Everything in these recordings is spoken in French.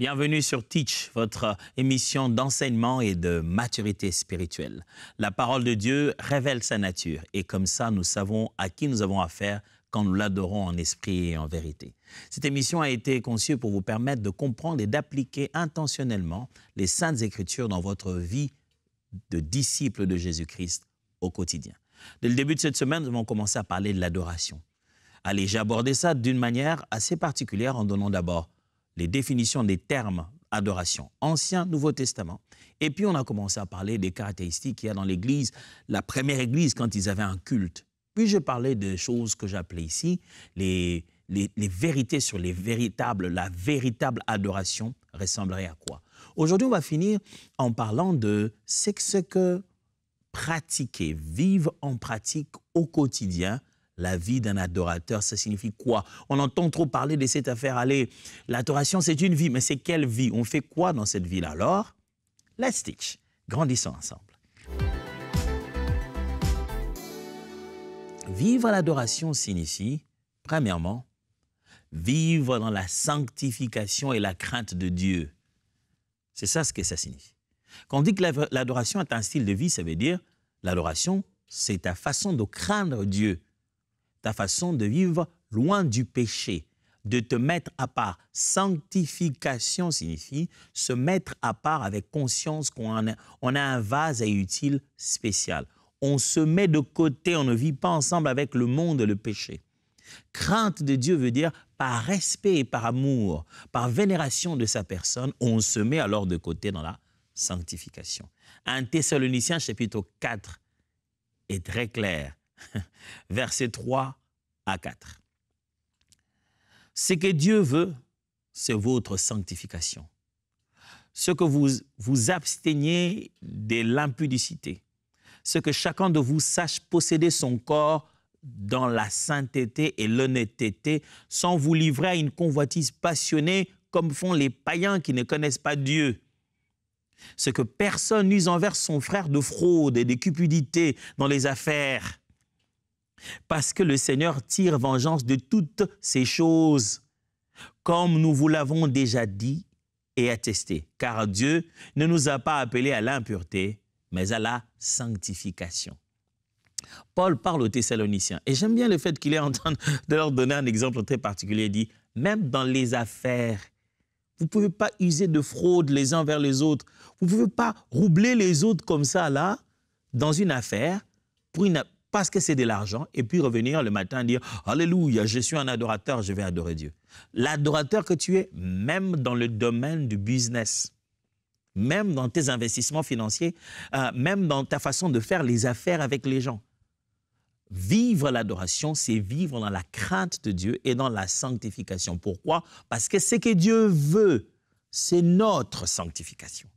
Bienvenue sur Teach, votre euh, émission d'enseignement et de maturité spirituelle. La parole de Dieu révèle sa nature et comme ça, nous savons à qui nous avons affaire quand nous l'adorons en esprit et en vérité. Cette émission a été conçue pour vous permettre de comprendre et d'appliquer intentionnellement les saintes écritures dans votre vie de disciple de Jésus-Christ au quotidien. Dès le début de cette semaine, nous avons commencé à parler de l'adoration. Allez, j'ai abordé ça d'une manière assez particulière en donnant d'abord les définitions des termes adoration, Ancien, Nouveau Testament. Et puis on a commencé à parler des caractéristiques qu'il y a dans l'Église, la première Église quand ils avaient un culte. Puis je parlais des choses que j'appelais ici les, les, vérités sur les véritables, la véritable adoration ressemblerait à quoi. Aujourd'hui, on va finir en parlant de ce que pratiquer, vivre en pratique au quotidien la vie d'un adorateur, ça signifie quoi On entend trop parler de cette affaire. Allez, l'adoration, c'est une vie, mais c'est quelle vie On fait quoi dans cette vie-là Alors, let's teach. Grandissons ensemble. Vivre l'adoration signifie, premièrement, vivre dans la sanctification et la crainte de Dieu. C'est ça ce que ça signifie. Quand on dit que l'adoration est un style de vie, ça veut dire l'adoration, c'est ta façon de craindre Dieu ta façon de vivre loin du péché, de te mettre à part. Sanctification signifie se mettre à part avec conscience qu'on a, a un vase à utile spécial. On se met de côté, on ne vit pas ensemble avec le monde et le péché. Crainte de Dieu veut dire par respect et par amour, par vénération de sa personne, on se met alors de côté dans la sanctification. Un Thessalonicien, chapitre 4 est très clair. versets 3 à 4. Ce que Dieu veut, c'est votre sanctification. Ce que vous vous absteniez de l'impudicité. Ce que chacun de vous sache posséder son corps dans la sainteté et l'honnêteté, sans vous livrer à une convoitise passionnée comme font les païens qui ne connaissent pas Dieu. Ce que personne n'use envers son frère de fraude et de cupidité dans les affaires parce que le Seigneur tire vengeance de toutes ces choses, comme nous vous l'avons déjà dit et attesté, car Dieu ne nous a pas appelés à l'impureté, mais à la sanctification. Paul parle aux Thessaloniciens, et j'aime bien le fait qu'il est en train de leur donner un exemple très particulier, il dit, même dans les affaires, vous ne pouvez pas user de fraude les uns vers les autres, vous ne pouvez pas roubler les autres comme ça, là, dans une affaire, pour une, parce que c'est de l'argent, et puis revenir le matin dire Alléluia, je suis un adorateur, je vais adorer Dieu. L'adorateur que tu es, même dans le domaine du business, même dans tes investissements financiers, euh, même dans ta façon de faire les affaires avec les gens. Vivre l'adoration, c'est vivre dans la crainte de Dieu et dans la sanctification. Pourquoi Parce que ce que Dieu veut, c'est notre sanctification.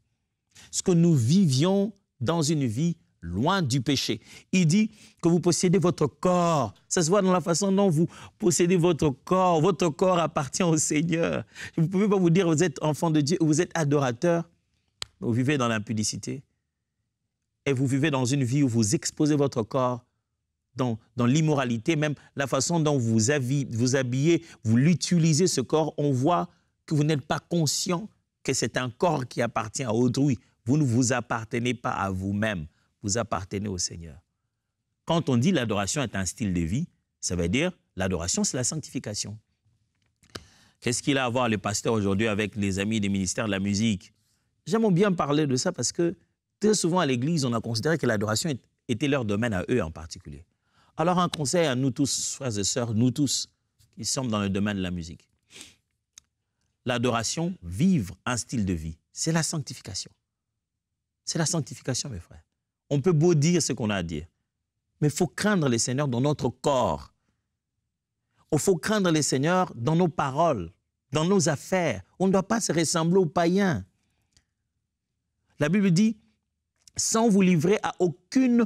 Ce que nous vivions dans une vie loin du péché. Il dit que vous possédez votre corps. Ça se voit dans la façon dont vous possédez votre corps. Votre corps appartient au Seigneur. Vous ne pouvez pas vous dire vous êtes enfant de Dieu vous êtes adorateur. Vous vivez dans l'impudicité. Et vous vivez dans une vie où vous exposez votre corps dans, l'immoralité, même la façon dont vous vous, habillez, vous l'utilisez, ce corps, on voit que vous n'êtes pas conscient que c'est un corps qui appartient à autrui. Vous ne vous appartenez pas à vous-même vous appartenez au Seigneur. Quand on dit l'adoration est un style de vie, ça veut dire l'adoration, c'est la sanctification. Qu'est-ce qu'il a à voir le pasteur aujourd'hui avec les amis des ministères de la musique J'aime bien parler de ça parce que très souvent à l'Église, on a considéré que l'adoration était leur domaine à eux en particulier. Alors un conseil à nous tous, frères et sœurs, nous tous qui sommes dans le domaine de la musique. L'adoration, vivre un style de vie, c'est la sanctification. C'est la sanctification, mes frères. On peut beau dire ce qu'on a à dire. Mais il faut craindre les seigneurs dans notre corps. Il faut craindre les seigneurs dans nos paroles, dans nos affaires. On ne doit pas se ressembler aux païens. La Bible dit, sans vous livrer à aucune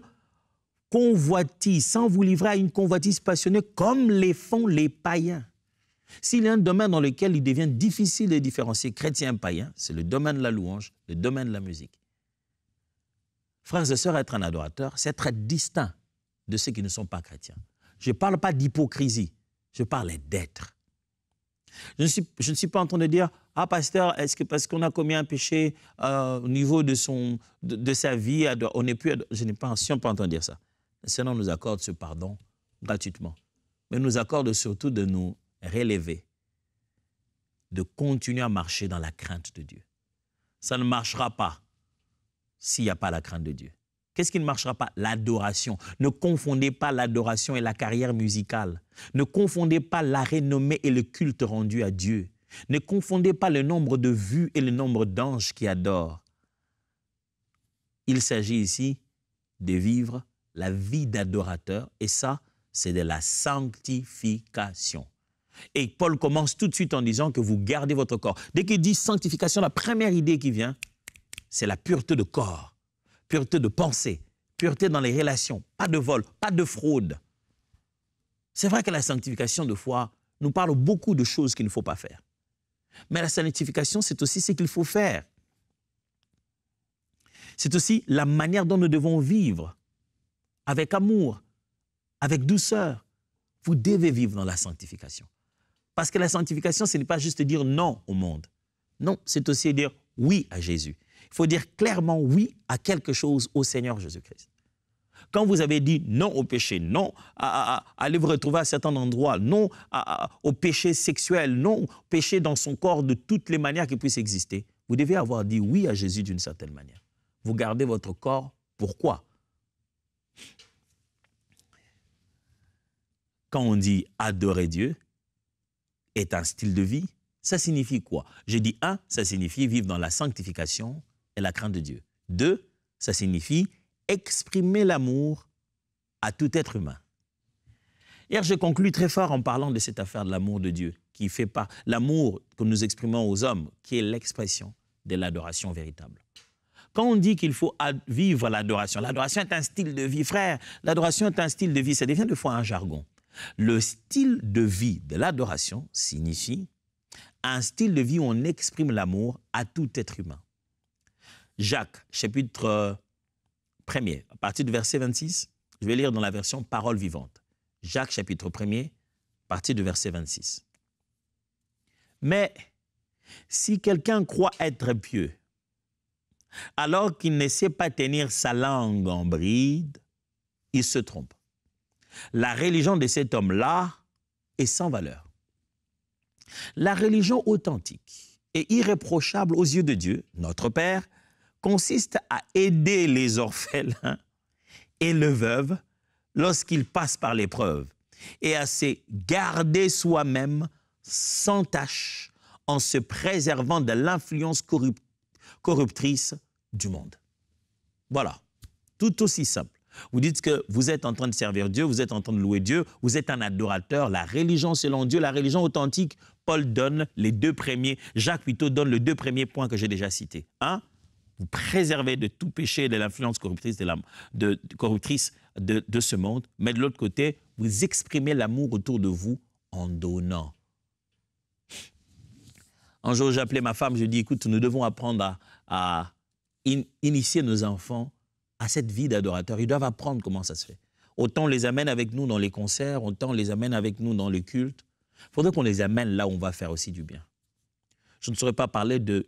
convoitise, sans vous livrer à une convoitise passionnée comme les font les païens. S'il y a un domaine dans lequel il devient difficile de différencier chrétien et païen, c'est le domaine de la louange, le domaine de la musique. Frères et sœurs, être un adorateur, c'est être distinct de ceux qui ne sont pas chrétiens. Je ne parle pas d'hypocrisie, je parle d'être. Je ne, suis, pas en train de dire, ah pasteur, est-ce que parce qu'on a commis un péché euh, au niveau de, son, de, sa vie, on n'est plus... Je n'ai pas, si on peut dire ça. Le Seigneur nous accorde ce pardon gratuitement, mais nous accorde surtout de nous relever, de continuer à marcher dans la crainte de Dieu. Ça ne marchera pas s'il n'y a pas la crainte de Dieu Qu'est-ce qui ne marchera pas L'adoration. Ne confondez pas l'adoration et la carrière musicale. Ne confondez pas la renommée et le culte rendu à Dieu. Ne confondez pas le nombre de vues et le nombre d'anges qui adorent. Il s'agit ici de vivre la vie d'adorateur et ça, c'est de la sanctification. Et Paul commence tout de suite en disant que vous gardez votre corps. Dès qu'il dit sanctification, la première idée qui vient, c'est la pureté de corps, pureté de pensée, pureté dans les relations, pas de vol, pas de fraude. C'est vrai que la sanctification de foi nous parle beaucoup de choses qu'il ne faut pas faire. Mais la sanctification, c'est aussi ce qu'il faut faire. C'est aussi la manière dont nous devons vivre, avec amour, avec douceur. Vous devez vivre dans la sanctification. Parce que la sanctification, ce n'est pas juste dire non au monde. Non, c'est aussi dire oui à Jésus. Il faut dire clairement oui à quelque chose au Seigneur Jésus-Christ. Quand vous avez dit non au péché, non à, aller vous retrouver à certains endroits, non au péché sexuel, non au péché dans son corps de toutes les manières qui puissent exister, vous devez avoir dit oui à Jésus d'une certaine manière. Vous gardez votre corps, pourquoi Quand on dit adorer Dieu, est un style de vie, ça signifie quoi Je dis un, ça signifie vivre dans la sanctification, et la crainte de Dieu. Deux, ça signifie exprimer l'amour à tout être humain. Hier, je conclus très fort en parlant de cette affaire de l'amour de Dieu, qui fait pas l'amour que nous exprimons aux hommes, qui est l'expression de l'adoration véritable. Quand on dit qu'il faut vivre l'adoration, l'adoration est un style de vie, frère. L'adoration est un style de vie, ça devient des fois un jargon. Le style de vie de l'adoration signifie un style de vie où on exprime l'amour à tout être humain. Jacques, chapitre 1er, euh, à partir du verset 26, je vais lire dans la version Parole vivante. Jacques, chapitre 1er, à partir du verset 26. Mais si quelqu'un croit être pieux, alors qu'il ne sait pas tenir sa langue en bride, il se trompe. La religion de cet homme-là est sans valeur. La religion authentique et irréprochable aux yeux de Dieu, notre Père, consiste à aider les orphelins et le veuve lorsqu'ils passent par l'épreuve et à se garder soi-même sans tâche en se préservant de l'influence corruptrice du monde. Voilà, tout aussi simple. Vous dites que vous êtes en train de servir Dieu, vous êtes en train de louer Dieu, vous êtes un adorateur, la religion selon Dieu, la religion authentique, Paul donne les deux premiers, Jacques plutôt donne les deux premiers points que j'ai déjà cités. hein vous préserver de tout péché de l'influence corruptrice, de, la, de, corruptrice de, de ce monde, mais de l'autre côté, vous exprimez l'amour autour de vous en donnant. Un jour, j'ai appelé ma femme, je lui ai dit, écoute, nous devons apprendre à, initier nos enfants à cette vie d'adorateur. Ils doivent apprendre comment ça se fait. Autant on les amène avec nous dans les concerts, autant on les amène avec nous dans le culte. Il faudrait qu'on les amène là où on va faire aussi du bien. Je ne saurais pas parler de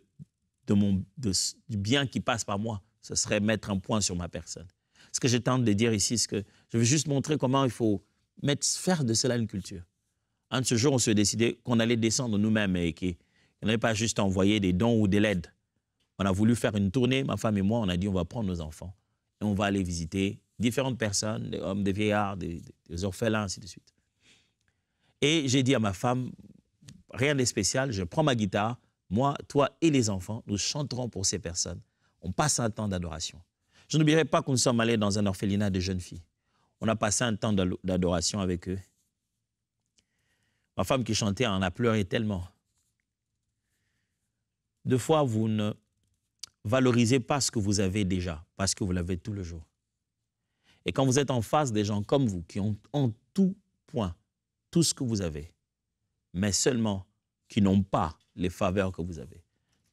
du bien qui passe par moi, ce serait mettre un point sur ma personne. Ce que je tente de dire ici, c'est que je veux juste montrer comment il faut mettre, faire de cela une culture. Un de ce jour, on s'est décidé qu'on allait descendre nous-mêmes et qu'on n'allait pas juste envoyer des dons ou de l'aide. On a voulu faire une tournée, ma femme et moi, on a dit on va prendre nos enfants et on va aller visiter différentes personnes, des hommes, des vieillards, des, des orphelins, ainsi de suite. Et j'ai dit à ma femme, rien de spécial, je prends ma guitare, moi, toi et les enfants, nous chanterons pour ces personnes. On passe un temps d'adoration. Je n'oublierai pas qu'on nous sommes allés dans un orphelinat de jeunes filles. On a passé un temps d'adoration avec eux. Ma femme qui chantait en a pleuré tellement. Deux fois, vous ne valorisez pas ce que vous avez déjà, parce que vous l'avez tout le jour. Et quand vous êtes en face des gens comme vous, qui ont en tout point tout ce que vous avez, mais seulement qui n'ont pas les faveurs que vous avez,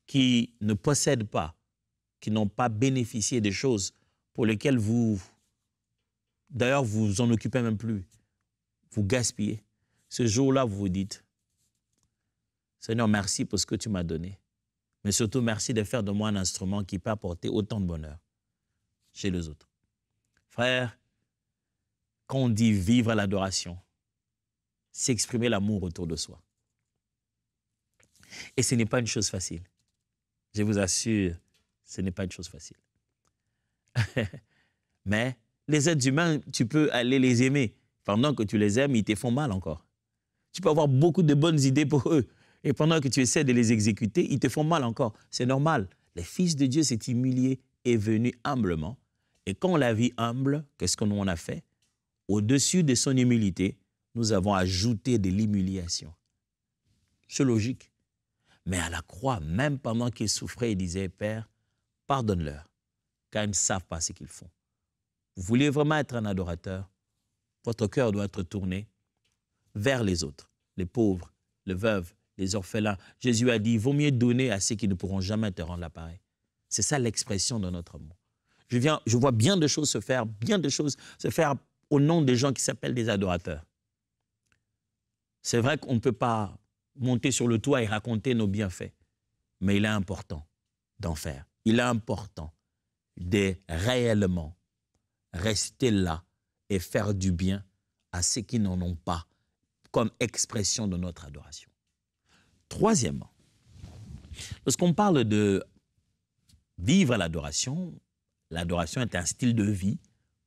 qui ne possèdent pas, qui n'ont pas bénéficié des choses pour lesquelles vous, d'ailleurs, vous en occupez même plus, vous gaspillez. Ce jour-là, vous vous dites, Seigneur, merci pour ce que tu m'as donné, mais surtout merci de faire de moi un instrument qui peut apporter autant de bonheur chez les autres. Frère, quand on dit vivre l'adoration, c'est exprimer l'amour autour de soi. Et ce n'est pas une chose facile. Je vous assure, ce n'est pas une chose facile. Mais les êtres humains, tu peux aller les aimer. Pendant que tu les aimes, ils te font mal encore. Tu peux avoir beaucoup de bonnes idées pour eux. Et pendant que tu essaies de les exécuter, ils te font mal encore. C'est normal. Le Fils de Dieu s'est humilié et venu humblement. Et quand l'a vie humble, qu'est-ce qu'on a fait Au-dessus de son humilité, nous avons ajouté de l'humiliation. C'est logique. Mais à la croix, même pendant qu'il souffrait, il disait, Père, pardonne-leur, car ils ne savent pas ce qu'ils font. Vous voulez vraiment être un adorateur, votre cœur doit être tourné vers les autres, les pauvres, les veuves, les orphelins. Jésus a dit, il vaut mieux donner à ceux qui ne pourront jamais te rendre l'appareil. C'est ça l'expression de notre amour. Je, viens, je vois bien de choses se faire, bien de choses se faire au nom des gens qui s'appellent des adorateurs. C'est vrai qu'on ne peut pas monter sur le toit et raconter nos bienfaits. Mais il est important d'en faire. Il est important de réellement rester là et faire du bien à ceux qui n'en ont pas comme expression de notre adoration. Troisièmement, lorsqu'on parle de vivre l'adoration, l'adoration est un style de vie.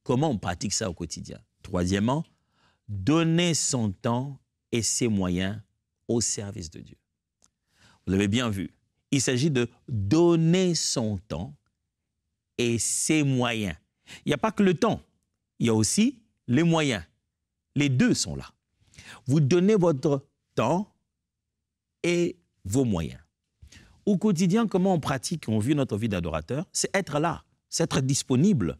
Comment on pratique ça au quotidien Troisièmement, donner son temps et ses moyens au service de Dieu. Vous l'avez bien vu, il s'agit de donner son temps et ses moyens. Il n'y a pas que le temps, il y a aussi les moyens. Les deux sont là. Vous donnez votre temps et vos moyens. Au quotidien, comment on pratique, on vit notre vie d'adorateur C'est être là, c'est être disponible,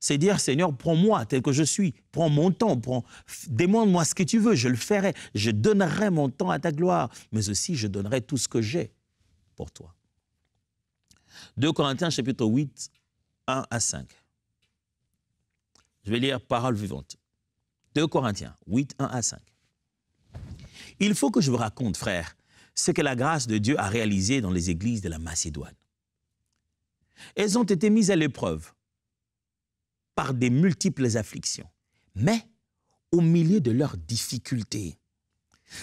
c'est dire Seigneur, prends-moi tel que je suis, prends mon temps, prends, demande-moi ce que tu veux, je le ferai, je donnerai mon temps à ta gloire, mais aussi je donnerai tout ce que j'ai pour toi. 2 Corinthiens chapitre 8, 1 à 5. Je vais lire parole vivante. 2 Corinthiens 8, 1 à 5. Il faut que je vous raconte, frère, ce que la grâce de Dieu a réalisé dans les églises de la Macédoine. Elles ont été mises à l'épreuve par des multiples afflictions. Mais au milieu de leurs difficultés,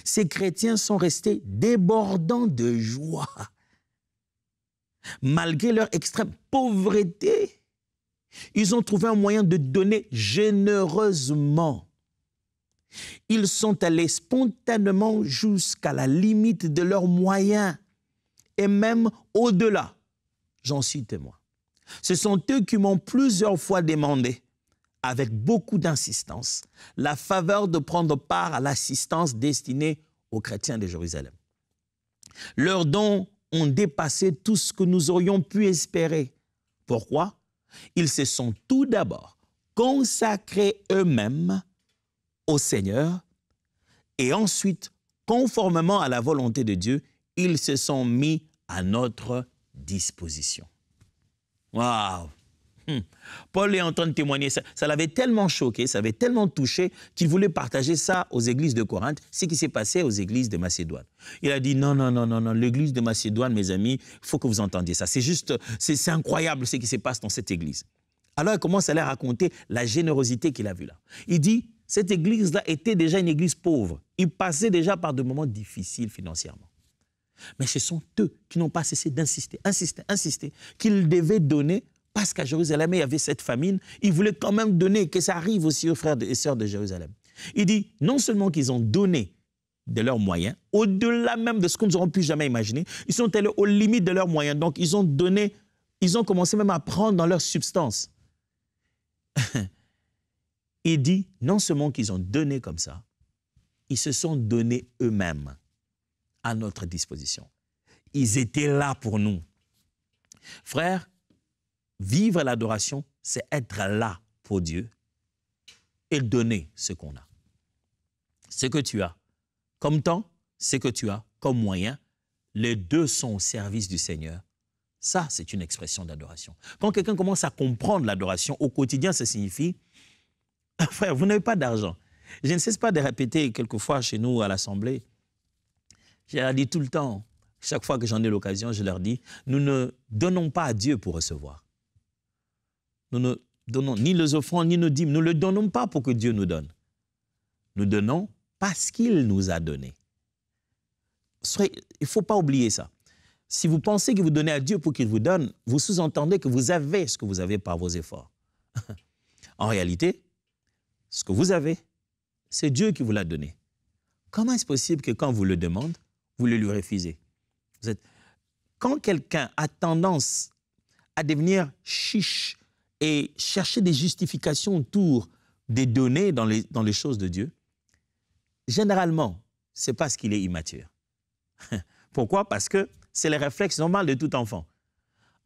ces chrétiens sont restés débordants de joie. Malgré leur extrême pauvreté, ils ont trouvé un moyen de donner généreusement. Ils sont allés spontanément jusqu'à la limite de leurs moyens et même au-delà. J'en suis témoin. Ce sont eux qui m'ont plusieurs fois demandé, avec beaucoup d'insistance, la faveur de prendre part à l'assistance destinée aux chrétiens de Jérusalem. Leurs dons ont dépassé tout ce que nous aurions pu espérer. Pourquoi Ils se sont tout d'abord consacrés eux-mêmes au Seigneur et ensuite, conformément à la volonté de Dieu, ils se sont mis à notre disposition. Wow, hmm. Paul est en train de témoigner ça. l'avait tellement choqué, ça l'avait tellement touché qu'il voulait partager ça aux églises de Corinthe, ce qui s'est passé aux églises de Macédoine. Il a dit non, non, non, non, non, l'église de Macédoine, mes amis, il faut que vous entendiez ça. C'est juste, c'est incroyable ce qui se passe dans cette église. Alors il commence à leur raconter la générosité qu'il a vue là. Il dit, cette église-là était déjà une église pauvre. Il passait déjà par des moments difficiles financièrement. Mais ce sont eux qui n'ont pas cessé d'insister, insister, insister, qu'ils devaient donner parce qu'à Jérusalem, il y avait cette famine. Ils voulaient quand même donner, que ça arrive aussi aux frères et sœurs de Jérusalem. Il dit, non seulement qu'ils ont donné de leurs moyens, au-delà même de ce que nous n'aurons pu jamais imaginer, ils sont allés aux limites de leurs moyens. Donc, ils ont donné, ils ont commencé même à prendre dans leur substance. il dit, non seulement qu'ils ont donné comme ça, ils se sont donnés eux-mêmes à notre disposition. Ils étaient là pour nous. Frère, vivre l'adoration, c'est être là pour Dieu et donner ce qu'on a. Ce que tu as comme temps, ce que tu as comme moyen, les deux sont au service du Seigneur. Ça, c'est une expression d'adoration. Quand quelqu'un commence à comprendre l'adoration au quotidien, ça signifie, frère, vous n'avez pas d'argent. Je ne cesse pas de répéter quelquefois chez nous à l'Assemblée, je leur dis tout le temps, chaque fois que j'en ai l'occasion, je leur dis, nous ne donnons pas à Dieu pour recevoir. Nous ne donnons ni les offrandes, ni nos dîmes. Nous ne le donnons pas pour que Dieu nous donne. Nous donnons parce qu'il nous a donné. il ne faut pas oublier ça. Si vous pensez que vous donnez à Dieu pour qu'il vous donne, vous sous-entendez que vous avez ce que vous avez par vos efforts. en réalité, ce que vous avez, c'est Dieu qui vous l'a donné. Comment est-ce possible que quand vous le demandez, vous le lui refusez. Vous êtes... Quand quelqu'un a tendance à devenir chiche et chercher des justifications autour des données dans les, choses de Dieu, généralement, c'est parce qu'il est immature. Pourquoi Parce que c'est le réflexe normal de tout enfant.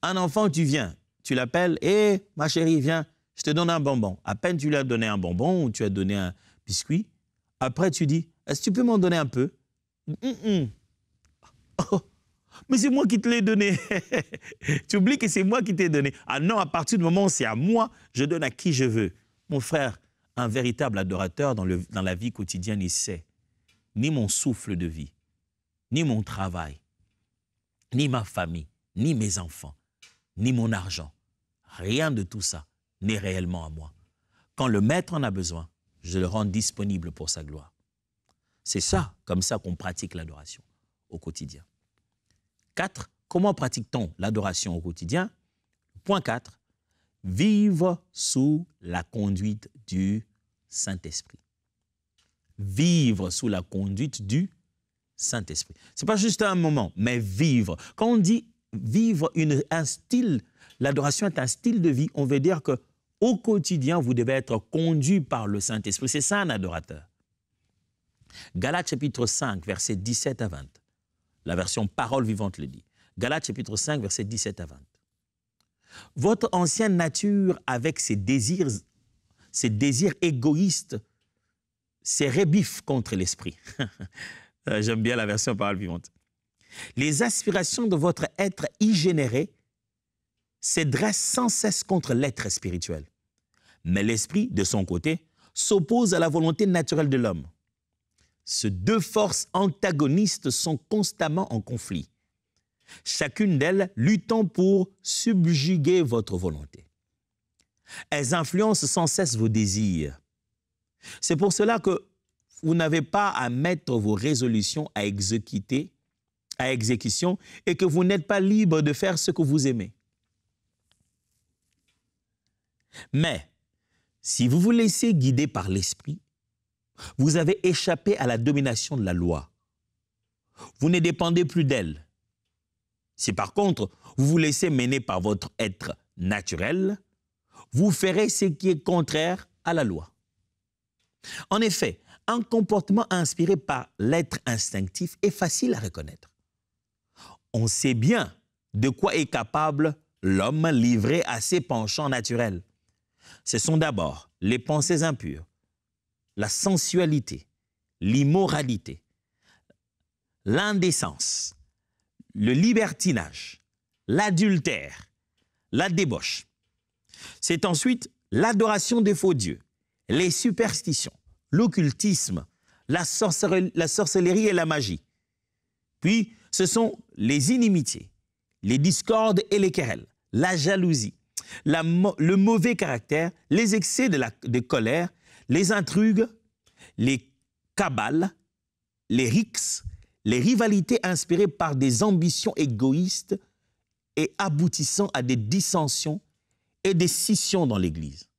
Un enfant, tu viens, tu l'appelles, hé, eh, ma chérie, viens, je te donne un bonbon. À peine tu lui as donné un bonbon ou tu as donné un biscuit, après tu dis, est-ce que tu peux m'en donner un peu mm, mm, mm. Oh. mais c'est moi qui te l'ai donné. tu oublies que c'est moi qui t'ai donné. Ah non, à partir du moment où c'est à moi, je donne à qui je veux. Mon frère, un véritable adorateur dans, le, dans la vie quotidienne, il sait. Ni mon souffle de vie, ni mon travail, ni ma famille, ni mes enfants, ni mon argent, rien de tout ça n'est réellement à moi. Quand le maître en a besoin, je le rends disponible pour sa gloire. C'est ça, comme ça qu'on pratique l'adoration au quotidien. 4. Comment pratique-t-on l'adoration au quotidien Point 4. Vivre sous la conduite du Saint-Esprit. Vivre sous la conduite du Saint-Esprit. Ce n'est pas juste un moment, mais vivre. Quand on dit vivre un style, l'adoration est un style de vie, on veut dire que au quotidien, vous devez être conduit par le Saint-Esprit. C'est ça un adorateur. Galates chapitre 5, versets 17 à 20. La version parole vivante le dit. Galates chapitre 5, verset 17 à 20. Votre ancienne nature avec ses désirs, ses désirs égoïstes, ses rébif contre l'esprit. Euh, j'aime bien la version parole vivante. Les aspirations de votre être igénéré se dressent sans cesse contre l'être spirituel. Mais l'esprit, de son côté, s'oppose à la volonté naturelle de l'homme. Ces deux forces antagonistes sont constamment en conflit, chacune d'elles luttant pour subjuguer votre volonté. Elles influencent sans cesse vos désirs. C'est pour cela que vous n'avez pas à mettre vos résolutions à exécuter, à exécution, et que vous n'êtes pas libre de faire ce que vous aimez. Mais, si vous vous laissez guider par l'esprit, vous avez échappé à la domination de la loi. Vous ne dépendez plus d'elle. Si par contre, vous vous laissez mener par votre être naturel, vous ferez ce qui est contraire à la loi. En effet, un comportement inspiré par l'être instinctif est facile à reconnaître. On sait bien de quoi est capable l'homme livré à ses penchants naturels. Ce sont d'abord les pensées impures, la sensualité, l'immoralité, l'indécence, le libertinage, l'adultère, la débauche. C'est ensuite l'adoration des faux dieux, les superstitions, l'occultisme, la, sorcellerie, et la magie. Puis, ce sont les inimitiés, les discordes et les querelles, la jalousie, le mauvais caractère, les excès de, la, de colère, les intrigues, les cabales, les rixes, les rivalités inspirées par des ambitions égoïstes et aboutissant à des dissensions et des scissions dans l'Église.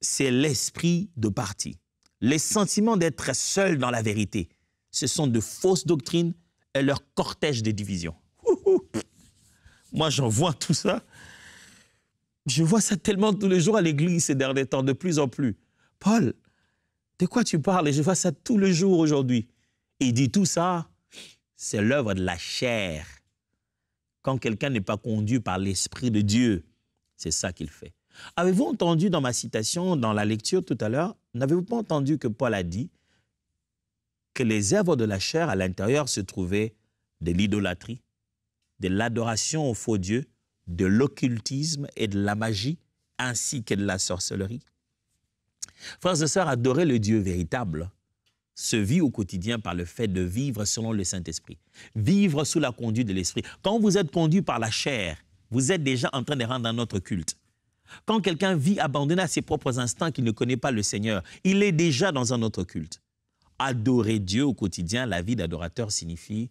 C'est l'esprit de parti, les sentiments d'être seul dans la vérité. Ce sont de fausses doctrines et leur cortège de divisions. Moi, j'en vois tout ça. Je vois ça tellement tous les jours à l'église ces derniers temps, de plus en plus. Paul, de quoi tu parles Et je vois ça tous les jours aujourd'hui. Il dit tout ça, c'est l'œuvre de la chair. Quand quelqu'un n'est pas conduit par l'Esprit de Dieu, c'est ça qu'il fait. Avez-vous entendu dans ma citation, dans la lecture tout à l'heure, n'avez-vous pas entendu que Paul a dit que les œuvres de la chair à l'intérieur se trouvaient de l'idolâtrie, de l'adoration au faux Dieu, de l'occultisme et de la magie, ainsi que de la sorcellerie. Frères et sœurs, adorer le Dieu véritable se vit au quotidien par le fait de vivre selon le Saint-Esprit, vivre sous la conduite de l'Esprit. Quand vous êtes conduit par la chair, vous êtes déjà en train de rendre un autre culte. Quand quelqu'un vit abandonné à ses propres instants, qu'il ne connaît pas le Seigneur, il est déjà dans un autre culte. Adorer Dieu au quotidien, la vie d'adorateur signifie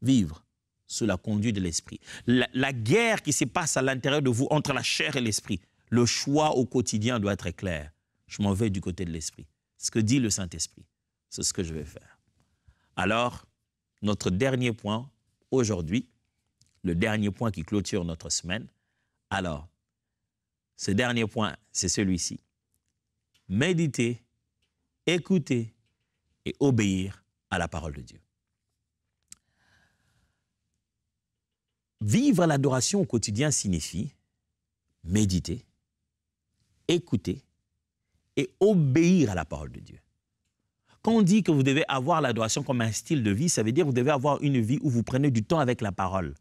vivre sous la conduite de l'esprit. La, la, guerre qui se passe à l'intérieur de vous entre la chair et l'esprit, le choix au quotidien doit être clair. Je m'en vais du côté de l'esprit. Ce que dit le Saint-Esprit, c'est ce que je vais faire. Alors, notre dernier point aujourd'hui, le dernier point qui clôture notre semaine, alors, ce dernier point, c'est celui-ci. Méditer, écouter et obéir à la parole de Dieu. Vivre l'adoration au quotidien signifie méditer, écouter et obéir à la parole de Dieu. Quand on dit que vous devez avoir l'adoration comme un style de vie, ça veut dire que vous devez avoir une vie où vous prenez du temps avec la parole.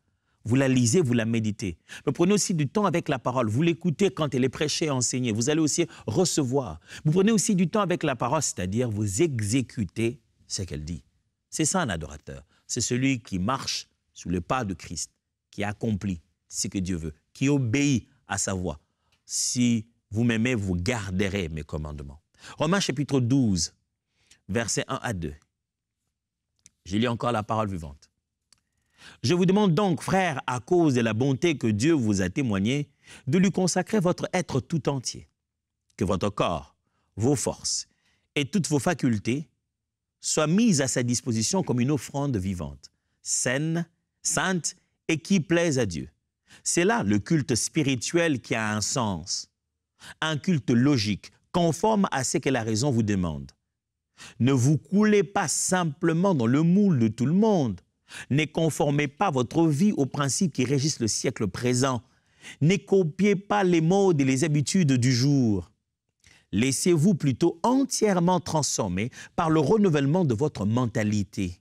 Vous la lisez, vous la méditez. Mais prenez aussi du temps avec la parole. Vous l'écoutez quand elle est prêchée et enseignée. Vous allez aussi recevoir. Vous prenez aussi du temps avec la parole, c'est-à-dire vous exécutez ce qu'elle dit. C'est ça un adorateur. C'est celui qui marche sous le pas de Christ qui accomplit ce que Dieu veut, qui obéit à sa voix. Si vous m'aimez, vous garderez mes commandements. Romains chapitre 12, versets 1 à 2. Je lis encore la parole vivante. Je vous demande donc, frères, à cause de la bonté que Dieu vous a témoignée, de lui consacrer votre être tout entier, que votre corps, vos forces et toutes vos facultés soient mises à sa disposition comme une offrande vivante, saine, sainte et qui plaise à Dieu. C'est là le culte spirituel qui a un sens, un culte logique, conforme à ce que la raison vous demande. Ne vous coulez pas simplement dans le moule de tout le monde. Ne conformez pas votre vie aux principes qui régissent le siècle présent. Ne copiez pas les modes et les habitudes du jour. Laissez-vous plutôt entièrement transformer par le renouvellement de votre mentalité.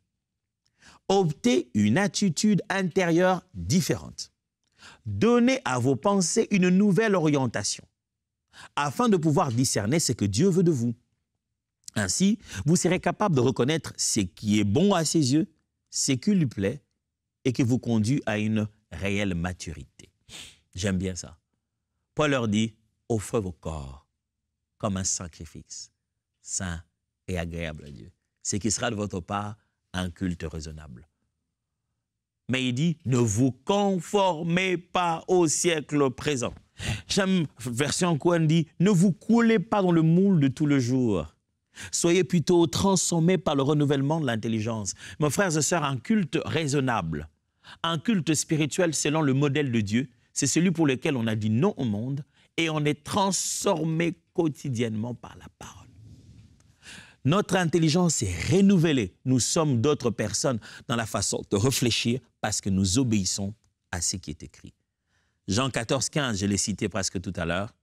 Optez une attitude intérieure différente. Donnez à vos pensées une nouvelle orientation afin de pouvoir discerner ce que Dieu veut de vous. Ainsi, vous serez capable de reconnaître ce qui est bon à ses yeux, ce qui lui plaît et qui vous conduit à une réelle maturité. J'aime bien ça. Paul leur dit, offrez vos corps comme un sacrifice saint et agréable à Dieu, ce qui sera de votre part un culte raisonnable. Mais il dit, ne vous conformez pas au siècle présent. J'aime, version Cohen dit, ne vous coulez pas dans le moule de tout le jour. Soyez plutôt transformés par le renouvellement de l'intelligence. Mes frères et sœurs, un culte raisonnable, un culte spirituel selon le modèle de Dieu, c'est celui pour lequel on a dit non au monde et on est transformé quotidiennement par la parole. Notre intelligence est renouvelée. Nous sommes d'autres personnes dans la façon de réfléchir parce que nous obéissons à ce qui est écrit. Jean 14, 15, je l'ai cité presque tout à l'heure.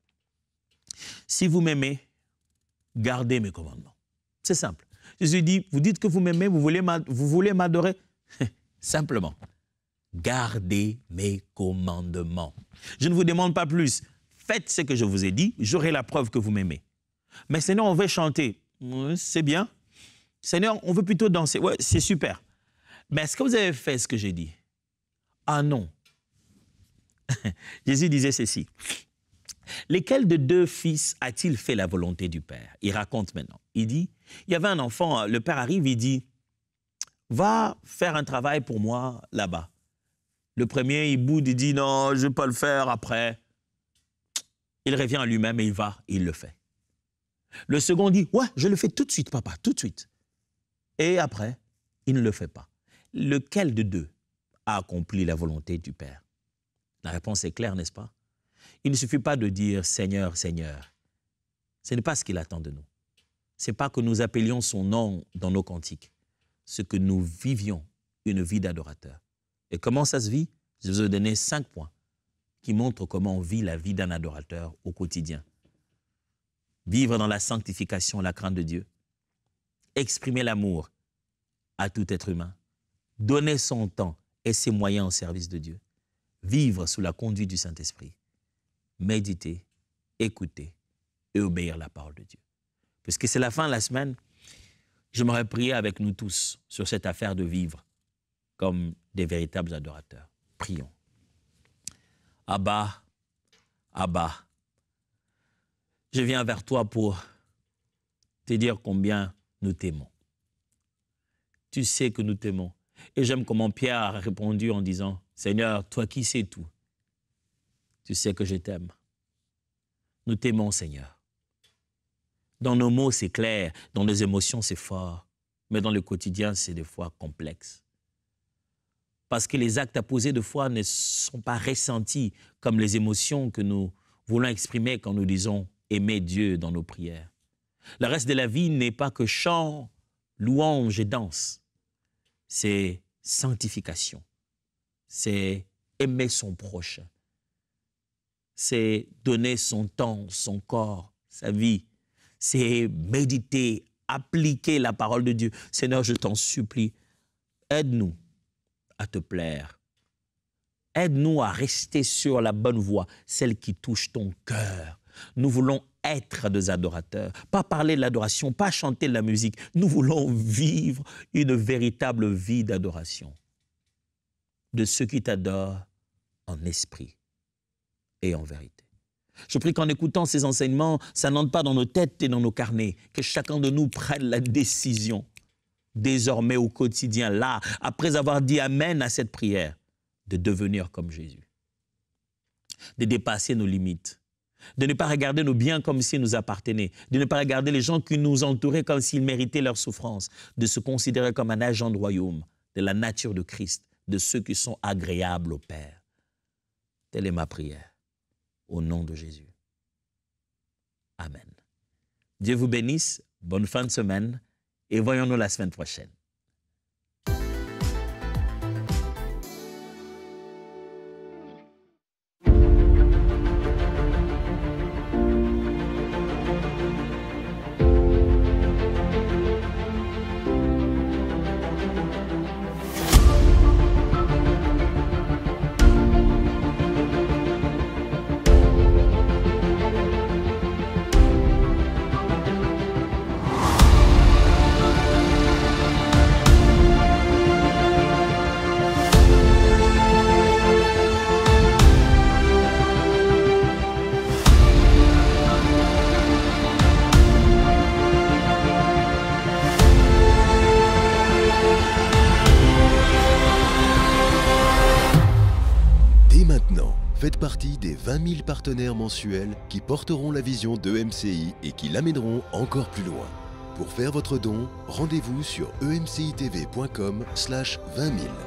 Si vous m'aimez, gardez mes commandements. C'est simple. Jésus dit, vous dites que vous m'aimez, vous voulez m'adorer. Simplement, gardez mes commandements. Je ne vous demande pas plus. Faites ce que je vous ai dit, j'aurai la preuve que vous m'aimez. Mais sinon, on veut chanter c'est bien. Seigneur, on veut plutôt danser. Ouais, c'est super. Mais est-ce que vous avez fait ce que j'ai dit Ah non. Jésus disait ceci. Lesquels de deux fils a-t-il fait la volonté du Père Il raconte maintenant. Il dit, il y avait un enfant, le Père arrive, il dit, va faire un travail pour moi là-bas. Le premier, il boude, il dit, non, je ne vais pas le faire après. Il revient à lui-même et il va, il le fait. Le second dit, ouais, je le fais tout de suite, papa, tout de suite. Et après, il ne le fait pas. Lequel de deux a accompli la volonté du Père La réponse est claire, n'est-ce pas Il ne suffit pas de dire Seigneur, Seigneur. Ce n'est pas ce qu'il attend de nous. Ce n'est pas que nous appelions son nom dans nos cantiques. Ce que nous vivions une vie d'adorateur. Et comment ça se vit Je vous ai donné cinq points qui montrent comment on vit la vie d'un adorateur au quotidien vivre dans la sanctification, la crainte de Dieu, exprimer l'amour à tout être humain, donner son temps et ses moyens au service de Dieu, vivre sous la conduite du Saint-Esprit, méditer, écouter et obéir la parole de Dieu. Puisque c'est la fin de la semaine, j'aimerais prier avec nous tous sur cette affaire de vivre comme des véritables adorateurs. Prions. Abba, Abba, je viens vers toi pour te dire combien nous t'aimons. Tu sais que nous t'aimons. Et j'aime comment Pierre a répondu en disant, Seigneur, toi qui sais tout, tu sais que je t'aime. Nous t'aimons, Seigneur. Dans nos mots, c'est clair, dans nos émotions, c'est fort, mais dans le quotidien, c'est des fois complexe. Parce que les actes à de foi ne sont pas ressentis comme les émotions que nous voulons exprimer quand nous disons aimer Dieu dans nos prières. Le reste de la vie n'est pas que chant, louange et danse. C'est sanctification. C'est aimer son prochain. C'est donner son temps, son corps, sa vie. C'est méditer, appliquer la parole de Dieu. Seigneur, je t'en supplie, aide-nous à te plaire. Aide-nous à rester sur la bonne voie, celle qui touche ton cœur, nous voulons être des adorateurs, pas parler de l'adoration, pas chanter de la musique. Nous voulons vivre une véritable vie d'adoration de ceux qui t'adorent en esprit et en vérité. Je prie qu'en écoutant ces enseignements, ça n'entre pas dans nos têtes et dans nos carnets, que chacun de nous prenne la décision désormais au quotidien, là, après avoir dit Amen à cette prière, de devenir comme Jésus, de dépasser nos limites, de ne pas regarder nos biens comme s'ils nous appartenaient, de ne pas regarder les gens qui nous entouraient comme s'ils méritaient leur souffrance, de se considérer comme un agent de royaume, de la nature de Christ, de ceux qui sont agréables au Père. Telle est ma prière, au nom de Jésus. Amen. Dieu vous bénisse, bonne fin de semaine et voyons-nous la semaine prochaine. partenaires mensuels qui porteront la vision de MCI et qui l'amèneront encore plus loin. Pour faire votre don, rendez-vous sur emcitv.com slash 20 000.